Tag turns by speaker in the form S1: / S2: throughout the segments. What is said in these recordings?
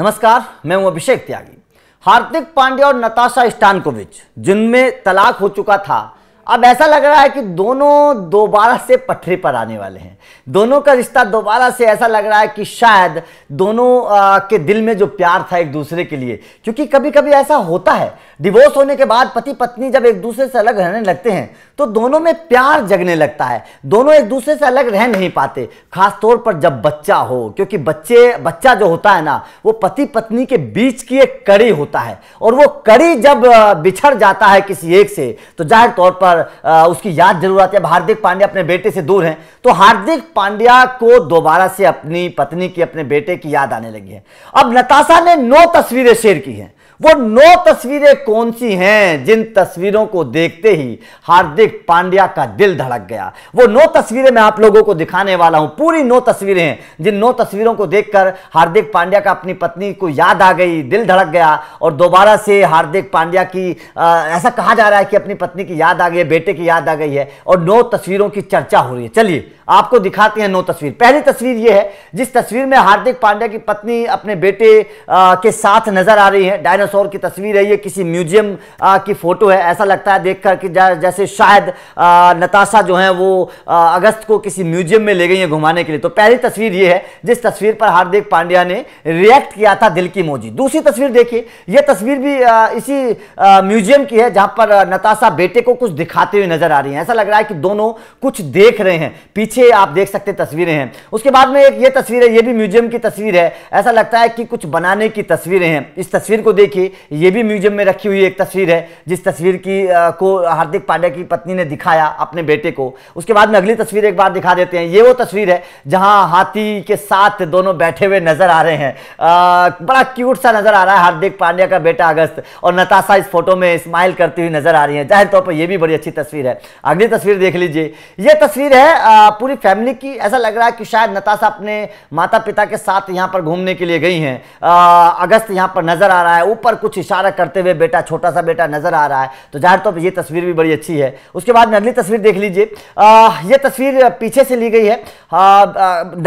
S1: नमस्कार मैं हूं अभिषेक त्यागी हार्दिक पांड्या और नताशा स्टानकोविच जिनमें तलाक हो चुका था अब ऐसा लग रहा है कि दोनों दोबारा से पटरी पर आने वाले हैं दोनों का रिश्ता दोबारा से ऐसा लग रहा है कि शायद दोनों आ, के दिल में जो प्यार था एक दूसरे के लिए क्योंकि कभी कभी ऐसा होता है डिवोर्स होने के बाद पति पत्नी जब एक दूसरे से अलग रहने लगते हैं तो दोनों में प्यार जगने लगता है दोनों एक दूसरे से अलग रह नहीं पाते खासतौर पर जब बच्चा हो क्योंकि बच्चे बच्चा जो होता है ना वो पति पत्नी के बीच की एक कड़ी होता है और वो कड़ी जब बिछड़ जाता है किसी एक से तो जाहिर तौर पर और उसकी याद जरूर आती है अब हार्दिक पांड्या अपने बेटे से दूर हैं तो हार्दिक पांड्या को दोबारा से अपनी पत्नी की अपने बेटे की याद आने लगी है अब नताशा ने नौ तस्वीरें शेयर की हैं वो नौ तस्वीरें कौन सी हैं जिन तस्वीरों को देखते ही हार्दिक पांड्या का दिल धड़क गया वो नौ तस्वीरें मैं आप लोगों को दिखाने वाला हूं पूरी नौ तस्वीरें हैं जिन नौ तस्वीरों को देखकर हार्दिक पांड्या का अपनी पत्नी को याद आ गई दिल धड़क गया और दोबारा से हार्दिक पांड्या की आ, ऐसा कहा जा रहा है कि अपनी पत्नी की याद आ गई है बेटे की याद आ गई है और नौ तस्वीरों की चर्चा हो रही है चलिए आपको दिखाते हैं नौ तस्वीर पहली तस्वीर ये है जिस तस्वीर में हार्दिक पांड्या की पत्नी अपने बेटे के साथ नजर आ रही है डायनासोर की तस्वीर है ये किसी म्यूजियम की फ़ोटो है ऐसा लगता है देखकर कि जैसे शायद नताशा जो है वो अगस्त को किसी म्यूजियम में ले गई है घुमाने के लिए तो पहली तस्वीर ये है जिस तस्वीर पर हार्दिक पांड्या ने रिएक्ट किया था दिल की मोजी दूसरी तस्वीर देखिए यह तस्वीर भी इसी म्यूजियम की है जहां पर नताशा बेटे को कुछ दिखाते हुए नजर आ रही है ऐसा लग रहा है कि दोनों कुछ देख रहे हैं पीछे आप देख सकते तस्वीरें हैं उसके बाद में एक ये तस्वीर है ये भी म्यूजियम की तस्वीर है ऐसा लगता है कि कुछ बनाने की तस्वीरें हैं इस तस्वीर को देख देखिए ये भी म्यूजियम में रखी हुई एक तस्वीर है जिस तस्वीर की आ, को हार्दिक पांड्या की पत्नी ने दिखाया अपने बेटे को उसके बाद में अगली तस्वीर एक बार दिखा देते हैं ये वो तस्वीर है जहां हाथी के साथ दोनों बैठे हुए नजर आ रहे हैं आ, बड़ा क्यूट सा नजर आ रहा है हार्दिक पांड्या का बेटा अगस्त और नताशा इस फोटो में स्माइल करती हुई नजर आ रही है जाहिर तौर पर यह भी बड़ी अच्छी तस्वीर है अगली तस्वीर देख लीजिए यह तस्वीर है पूरी फैमिली की ऐसा लग रहा है कि शायद नताशा अपने माता पिता के साथ यहां पर घूमने के लिए गई है अगस्त यहां पर नजर आ रहा है ऊपर कुछ इशारा करते हुए बेटा छोटा सा बेटा नजर आ रहा है तो जाहिर तौर तो पर यह तस्वीर भी बड़ी अच्छी है उसके बाद में अगली तस्वीर देख लीजिए ये तस्वीर पीछे से ली गई है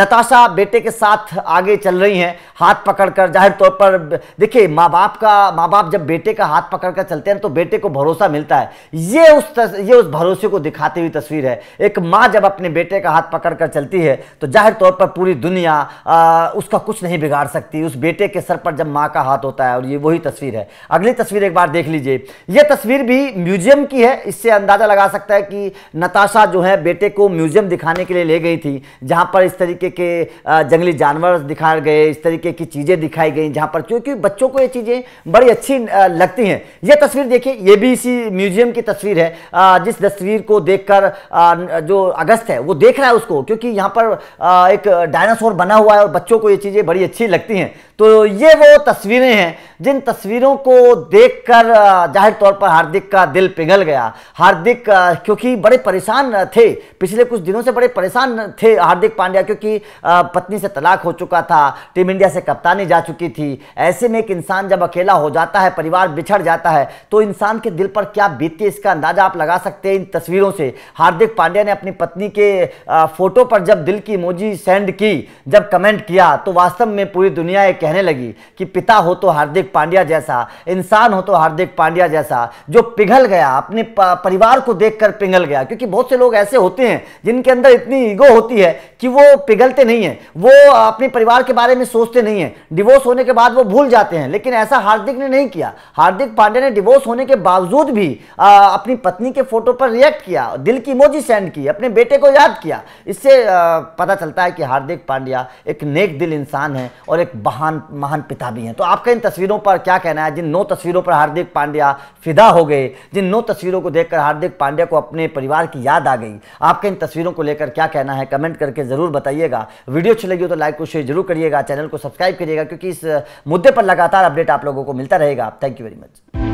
S1: नताशा बेटे के साथ आगे चल रही हैं हाथ पकड़कर जाहिर तौर पर देखिए माँ बाप का माँ बाप जब बेटे का हाथ पकड़कर चलते हैं तो बेटे को भरोसा मिलता है ये उस तस, ये उस भरोसे को दिखाती हुई तस्वीर है एक माँ जब अपने बेटे का हाथ पकड़कर चलती है तो जाहिर तौर पर पूरी दुनिया आ, उसका कुछ नहीं बिगाड़ सकती उस बेटे के सर पर जब माँ का हाथ होता है और ये वही तस्वीर है अगली तस्वीर एक बार देख लीजिए यह तस्वीर भी म्यूजियम की है इससे अंदाज़ा लगा सकता है कि नताशा जो है बेटे को म्यूजियम दिखाने के लिए ले गई थी जहां पर इस तरीके के जंगली जानवर दिखाए गए इस तरीके की चीज़ें दिखाई गई जहां पर क्योंकि बच्चों को ये चीज़ें बड़ी अच्छी लगती हैं यह तस्वीर देखिए यह भी इसी म्यूजियम की तस्वीर है जिस तस्वीर को देखकर जो अगस्त है वो देख रहा है उसको क्योंकि यहां पर एक डायनासोर बना हुआ है और बच्चों को ये चीज़ें बड़ी अच्छी लगती हैं तो ये वो तस्वीरें हैं जिन तस्वीरों को देखकर जाहिर तौर पर हार्दिक का दिल पिघल गया हार्दिक क्योंकि बड़े परेशान थे पिछले कुछ दिनों से बड़े परेशान थे हार्दिक पांड्या क्योंकि पत्नी से तलाक हो चुका था टीम इंडिया से कप्तानी जा चुकी थी ऐसे में एक इंसान जब अकेला हो जाता है परिवार बिछड़ जाता है तो इंसान के दिल पर क्या बीतती है इसका अंदाज़ा आप लगा सकते हैं इन तस्वीरों से हार्दिक पांड्या ने अपनी पत्नी के फोटो पर जब दिल की मोजी सेंड की जब कमेंट किया तो वास्तव में पूरी दुनिया ये कहने लगी कि पिता हो तो हार्दिक पांड्या पांड्या जैसा इंसान हो तो हार्दिक पांड्या जैसा जो पिघल गया अपने परिवार को देखकर पिघल गया क्योंकि बहुत से लोग ऐसे होते हैं जिनके अंदर इतनी ईगो होती है कि वो पिघलते नहीं है वो अपने परिवार के बारे में सोचते नहीं है डिवोर्स होने के बाद वो भूल जाते हैं लेकिन ऐसा हार्दिक ने नहीं किया हार्दिक पांड्या ने डिवोर्स होने के बावजूद भी अपनी पत्नी के फोटो पर रिएक्ट किया दिल की इमोजी सेंड की अपने बेटे को याद किया इससे पता चलता है कि हार्दिक पांड्या एक नेक दिल इंसान है और एक महान महान पिता भी हैं तो आपका इन तस्वीरों पर क्या कहना है जिन नौ तस्वीरों पर हार्दिक पांड्या फिदा हो गए जिन नौ तस्वीरों को देखकर हार्दिक पांड्या को अपने परिवार की याद आ गई आपके इन तस्वीरों को लेकर क्या कहना है कमेंट करके ज़रूर बताइएगा वीडियो अच्छी लगी हो तो लाइक को शेयर जरूर करिएगा चैनल को सब्सक्राइब करिएगा क्योंकि इस मुद्दे पर लगातार अपडेट आप लोगों को मिलता रहेगा थैंक यू वेरी मच